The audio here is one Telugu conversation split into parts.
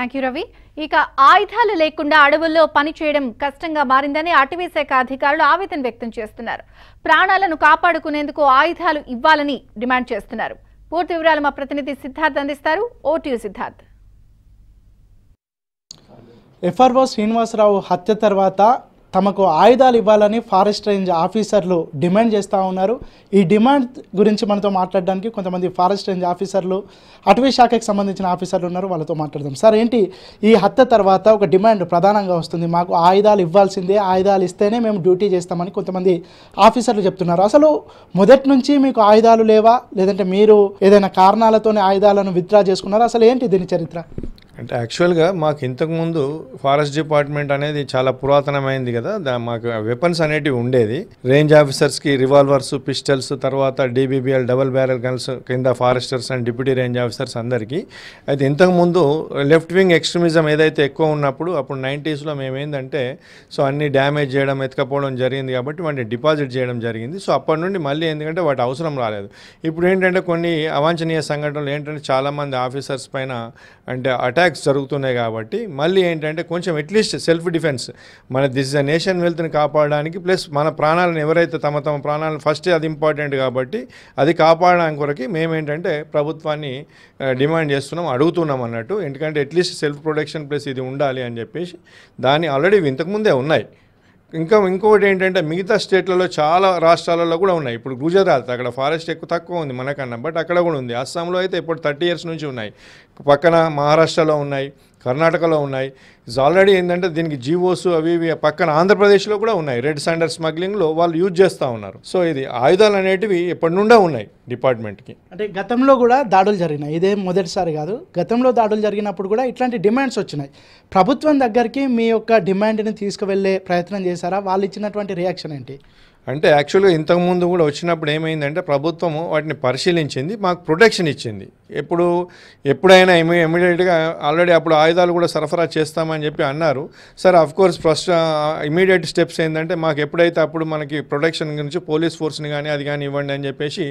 థ్యాంక్ యూ రవి ఇక ఆయుధాలు లేకుండా అడవుల్లో పనిచేయడం కష్టంగా మారిందని అటవీ శాఖ అధికారులు ఆవేదన వ్యక్తం చేస్తున్నారు ప్రాణాలను కాపాడుకునేందుకు ఆయుధాలు ఇవ్వాలని డిమాండ్ చేస్తున్నారు పూర్తి వివరాలు మా ప్రతినిధి సిద్ధార్థ్ అందిస్తారు ఓటీయు సిద్ధార్థ్ ఎఫ్ఆర్ఓ శ్రీనివాసరావు హత్య తర్వాత తమకు ఆయుధాలు ఇవ్వాలని ఫారెస్ట్ రేంజ్ ఆఫీసర్లు డిమాండ్ చేస్తూ ఉన్నారు ఈ డిమాండ్ గురించి మనతో మాట్లాడడానికి కొంతమంది ఫారెస్ట్ రేంజ్ ఆఫీసర్లు అటవీ శాఖకి సంబంధించిన ఆఫీసర్లు ఉన్నారు వాళ్ళతో మాట్లాడదాం సార్ ఏంటి ఈ హత్య తర్వాత ఒక డిమాండ్ ప్రధానంగా వస్తుంది మాకు ఆయుధాలు ఇవ్వాల్సిందే ఆయుధాలు ఇస్తేనే మేము డ్యూటీ చేస్తామని కొంతమంది ఆఫీసర్లు చెప్తున్నారు అసలు మొదటి నుంచి మీకు ఆయుధాలు లేవా లేదంటే మీరు ఏదైనా కారణాలతోనే ఆయుధాలను విత్డ్రా చేసుకున్నారా అసలు ఏంటి దీని చరిత్ర అంటే యాక్చువల్గా మాకు ఇంతకుముందు ఫారెస్ట్ డిపార్ట్మెంట్ అనేది చాలా పురాతనమైంది కదా దా మాకు వెపన్స్ అనేటివి ఉండేది రేంజ్ ఆఫీసర్స్కి రివాల్వర్స్ పిస్టల్స్ తర్వాత డీబీబీఎల్ డబల్ బ్యారెల్ గన్స్ కింద foresters and deputy range officers అందరికీ అయితే ఇంతకుముందు లెఫ్ట్ వింగ్ ఎక్స్ట్రీమిజం ఏదైతే ఎక్కువ ఉన్నప్పుడు అప్పుడు నైంటీస్లో మేమేందంటే సో అన్ని డ్యామేజ్ చేయడం ఎత్తుకపోవడం జరిగింది కాబట్టి వాటిని డిపాజిట్ చేయడం జరిగింది సో అప్పటి నుండి మళ్ళీ ఎందుకంటే వాటి అవసరం రాలేదు ఇప్పుడు ఏంటంటే కొన్ని అవాంఛనీయ సంఘటనలు ఏంటంటే చాలామంది ఆఫీసర్స్ పైన అంటే అటాక్ అటాక్స్ జరుగుతున్నాయి కాబట్టి మళ్ళీ ఏంటంటే కొంచెం అట్లీస్ట్ సెల్ఫ్ డిఫెన్స్ మన దిస్ ఇస్ నేషన్ వెల్త్ని కాపాడడానికి ప్లస్ మన ప్రాణాలను ఎవరైతే తమ తమ ప్రాణాలను ఫస్ట్ అది ఇంపార్టెంట్ కాబట్టి అది కాపాడడానికి మేము ఏంటంటే ప్రభుత్వాన్ని డిమాండ్ చేస్తున్నాం అడుగుతున్నాం అన్నట్టు ఎందుకంటే అట్లీస్ట్ సెల్ఫ్ ప్రొటెక్షన్ ప్లస్ ఇది ఉండాలి అని చెప్పేసి దాని ఆల్రెడీ ఇంతకుముందే ఉన్నాయి ఇంకా ఇంకొకటి ఏంటంటే మిగతా స్టేట్లలో చాలా రాష్ట్రాలలో కూడా ఉన్నాయి ఇప్పుడు గుజరాత్ అక్కడ ఫారెస్ట్ ఎక్కువ తక్కువ ఉంది మనకన్నా బట్ అక్కడ కూడా ఉంది అస్సాంలో అయితే ఇప్పుడు థర్టీ ఇయర్స్ నుంచి ఉన్నాయి పక్కన మహారాష్ట్రలో ఉన్నాయి కర్ణాటకలో ఉన్నాయి ఇట్స్ ఆల్రెడీ ఏంటంటే దీనికి జీవోస్ అవి ఇవి పక్కన ఆంధ్రప్రదేశ్లో కూడా ఉన్నాయి రెడ్ సాండర్ స్మగ్లింగ్లో వాళ్ళు యూజ్ చేస్తూ ఉన్నారు సో ఇది ఆయుధాలు అనేటివి ఎప్పటి నుండా ఉన్నాయి డిపార్ట్మెంట్కి అంటే గతంలో కూడా దాడులు జరిగినాయి ఇదే మొదటిసారి కాదు గతంలో దాడులు జరిగినప్పుడు కూడా ఇట్లాంటి డిమాండ్స్ వచ్చినాయి ప్రభుత్వం దగ్గరికి మీ యొక్క డిమాండ్ని తీసుకువెళ్ళే ప్రయత్నం చేశారా వాళ్ళు ఇచ్చినటువంటి రియాక్షన్ ఏంటి అంటే యాక్చువల్గా ఇంతకుముందు కూడా వచ్చినప్పుడు ఏమైందంటే ప్రభుత్వం వాటిని పరిశీలించింది మాకు ప్రొటెక్షన్ ఇచ్చింది ఎప్పుడు ఎప్పుడైనా ఇమీడియట్గా ఆల్రెడీ అప్పుడు ఆయుధాలు కూడా సరఫరా చేస్తామని అని చెప్పి అన్నారు sir of course first immediate steps ఏంటంటే మాకు ఎప్పుడైతే అప్పుడు మనకి ప్రొటెక్షన్ గురించి పోలీస్ ఫోర్స్ని కానీ అది కానీ ఇవ్వండి అని చెప్పేసి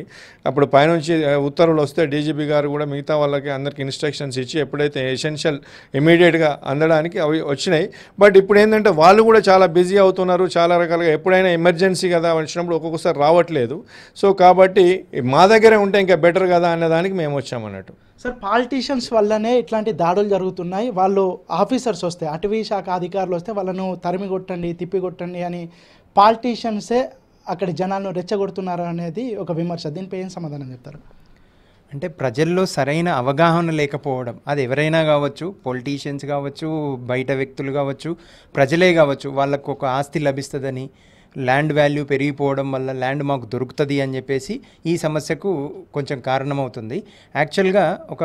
అప్పుడు పైనుంచి uh, ఉత్తర్వులు వస్తే డీజీపీ గారు కూడా మిగతా వాళ్ళకి అందరికి ఇన్స్ట్రక్షన్స్ ఇచ్చి ఎప్పుడైతే ఎసెన్షియల్ ఇమీడియట్గా అందడానికి అవి వచ్చినాయి బట్ ఇప్పుడు ఏంటంటే వాళ్ళు కూడా చాలా బిజీ అవుతున్నారు చాలా రకాలుగా ఎప్పుడైనా ఎమర్జెన్సీ కదా వచ్చినప్పుడు ఒక్కొక్కసారి రావట్లేదు సో కాబట్టి మా దగ్గరే ఉంటే ఇంకా బెటర్ కదా అన్నదానికి మేము వచ్చామన్నట్టు సార్ పాలిటీషియన్స్ వల్లనే ఇట్లాంటి దాడులు జరుగుతున్నాయి వాళ్ళు ఆఫీసర్స్ వస్తే అటవీ శాఖ అధికారులు వస్తే వాళ్ళను తరిమి కొట్టండి తిప్పి కొట్టండి అని పాలిటీషియన్సే అక్కడ జనాలను రెచ్చగొడుతున్నారు అనేది ఒక విమర్శ దీనిపై ఏం సమాధానం చెప్తారు అంటే ప్రజల్లో సరైన అవగాహన లేకపోవడం అది ఎవరైనా కావచ్చు పొలిటీషియన్స్ కావచ్చు బయట వ్యక్తులు కావచ్చు ప్రజలే కావచ్చు వాళ్ళకు ఒక ఆస్తి లభిస్తుందని ల్యాండ్ వాల్యూ పెరిగిపోవడం వల్ల ల్యాండ్ మాకు దొరుకుతుంది అని చెప్పేసి ఈ సమస్యకు కొంచెం కారణమవుతుంది యాక్చువల్గా ఒక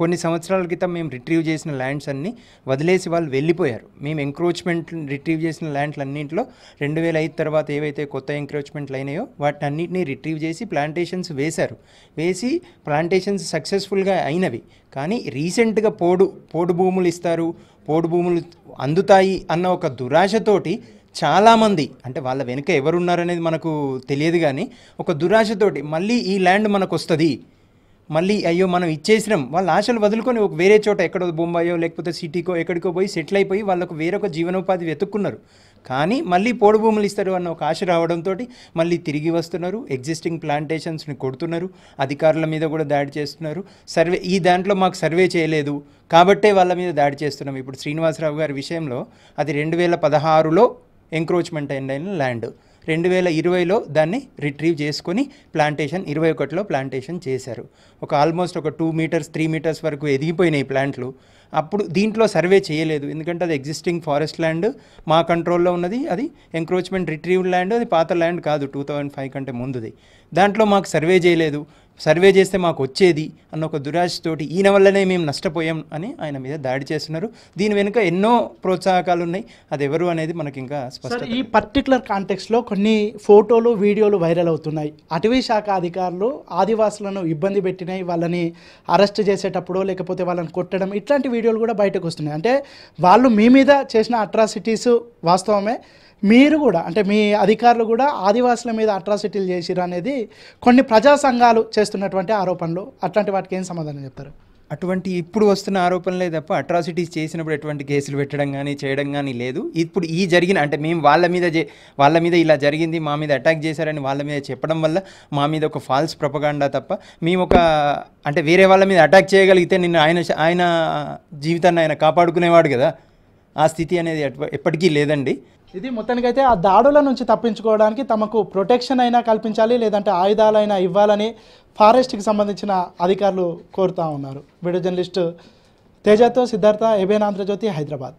కొన్ని సంవత్సరాల క్రితం మేము రిట్రీవ్ చేసిన ల్యాండ్స్ అన్నీ వదిలేసి వాళ్ళు వెళ్ళిపోయారు మేము ఎంక్రోచ్మెంట్ రిట్రీవ్ చేసిన ల్యాండ్లు అన్నింటిలో రెండు వేల ఐదు తర్వాత ఏవైతే కొత్త ఎంక్రోచ్మెంట్లు అయినాయో వాటిని అన్నింటినీ రిట్రీవ్ చేసి ప్లాంటేషన్స్ వేశారు వేసి ప్లాంటేషన్స్ సక్సెస్ఫుల్గా అయినవి కానీ రీసెంట్గా పోడు పోడు భూములు ఇస్తారు పోడు భూములు అందుతాయి అన్న ఒక దురాశతోటి చాలామంది అంటే వాళ్ళ వెనుక ఎవరున్నారనేది మనకు తెలియదు కానీ ఒక దురాశతోటి మళ్ళీ ఈ ల్యాండ్ మనకు వస్తుంది మళ్ళీ అయ్యో మనం ఇచ్చేసినాం వాళ్ళ ఆశలు వదులుకొని ఒక వేరే చోట ఎక్కడో బొంబాయో లేకపోతే సిటీకో ఎక్కడికో పోయి సెటిల్ అయిపోయి వాళ్ళకు వేరొక జీవనోపాధి వెతుక్కున్నారు కానీ మళ్ళీ పోడు భూములు ఇస్తారు అన్న ఒక ఆశ రావడంతో మళ్ళీ తిరిగి వస్తున్నారు ఎగ్జిస్టింగ్ ప్లాంటేషన్స్ని కొడుతున్నారు అధికారుల మీద కూడా దాడి చేస్తున్నారు సర్వే ఈ దాంట్లో మాకు సర్వే చేయలేదు కాబట్టే వాళ్ళ మీద దాడి చేస్తున్నాం ఇప్పుడు శ్రీనివాసరావు గారి విషయంలో అది రెండు వేల పదహారులో ఎంక్రోచ్మెంట్ అయిన ల్యాండ్ రెండు వేల ఇరవైలో దాన్ని రిట్రీవ్ చేసుకొని ప్లాంటేషన్ ఇరవై ఒకటిలో ప్లాంటేషన్ చేశారు ఒక ఆల్మోస్ట్ ఒక టూ మీటర్స్ త్రీ మీటర్స్ వరకు ఎదిగిపోయినాయి ప్లాంట్లు అప్పుడు దీంట్లో సర్వే చేయలేదు ఎందుకంటే అది ఎగ్జిస్టింగ్ ఫారెస్ట్ ల్యాండ్ మా కంట్రోల్లో ఉన్నది అది ఎంక్రోచ్మెంట్ రిట్రీవ్ ల్యాండ్ అది పాత ల్యాండ్ కాదు టూ థౌజండ్ ఫైవ్ కంటే ముందుది దాంట్లో మాకు సర్వే చేయలేదు సర్వే చేస్తే మాకు వచ్చేది అన్న ఒక దురాశతోటి ఈయన వల్లనే మేము నష్టపోయాం అని ఆయన మీద దాడి చేస్తున్నారు దీని వెనుక ఎన్నో ప్రోత్సాహకాలు ఉన్నాయి అది ఎవరు అనేది మనకి ఇంకా స్పష్టం ఈ పర్టికులర్ కాంటెక్స్లో కొన్ని ఫోటోలు వీడియోలు వైరల్ అవుతున్నాయి అటవీ శాఖ అధికారులు ఆదివాసులను ఇబ్బంది పెట్టినాయి వాళ్ళని అరెస్ట్ చేసేటప్పుడు లేకపోతే వాళ్ళని కొట్టడం ఇట్లాంటి వీడియోలు కూడా బయటకు వస్తున్నాయి అంటే వాళ్ళు మీ మీద చేసిన అట్రాసిటీస్ వాస్తవమే మీరు కూడా అంటే మీ అధికారులు కూడా ఆదివాసుల మీద అట్రాసిటీలు చేసిరు అనేది కొన్ని ప్రజా సంఘాలు చేస్తున్నటువంటి ఆరోపణలు అట్లాంటి వాటికి ఏం సమాధానం చెప్తారు అటువంటి ఇప్పుడు వస్తున్న ఆరోపణలే తప్ప అట్రాసిటీస్ చేసినప్పుడు ఎటువంటి కేసులు పెట్టడం కానీ చేయడం కానీ లేదు ఇప్పుడు ఈ జరిగిన అంటే మేము వాళ్ళ మీద వాళ్ళ మీద ఇలా జరిగింది మా మీద అటాక్ చేశారని వాళ్ళ మీద చెప్పడం వల్ల మా మీద ఒక ఫాల్స్ ప్రపగాండా తప్ప మేము ఒక అంటే వేరే వాళ్ళ మీద అటాక్ చేయగలిగితే నిన్న ఆయన ఆయన జీవితాన్ని ఆయన కాపాడుకునేవాడు కదా ఆ స్థితి అనేది ఎప్పటికీ లేదండి ఇది మొత్తానికైతే ఆ దాడుల నుంచి తప్పించుకోవడానికి తమకు ప్రొటెక్షన్ అయినా కల్పించాలి లేదంటే ఆయుధాలైనా ఇవ్వాలని ఫారెస్ట్కి సంబంధించిన అధికారులు కోరుతూ ఉన్నారు వీడియో జర్నలిస్ట్ తేజతో సిద్ధార్థ ఏబేన్ హైదరాబాద్